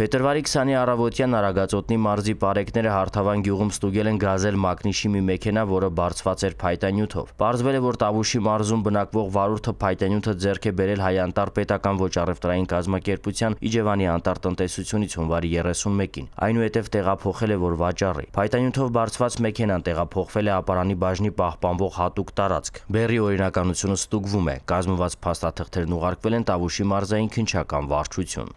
Փետրվարի 20-ի առավոտյան Արագածոտնի մարզի պարեկները հարթավան գյուղում ստուգել են գազել մակնիշի մի մեքենա, որը բարձված էր փայտանյութով։ Պարզվել է, որ Տավուշի մարզում բնակվող վարորդը փայտանյութը ձեռք է բերել Հայանտար պետական ոչ առևտրային կազմակերպության Իջևանի անտար տնտեսությունից հունվարի 31-ին։ Այնուհետև տեղափոխել է, որ վաճառի։ Փայտանյութով բարձված մեքենան տեղափոխվել է ապարանի բաժնի պահպանվող հատուկ տարածք։ Բերի օրինականությունը ստուգվում է։ Կազմված փաստաթղթերն ուղարկվել են Տավուշի մարզային քնչական վարչություն։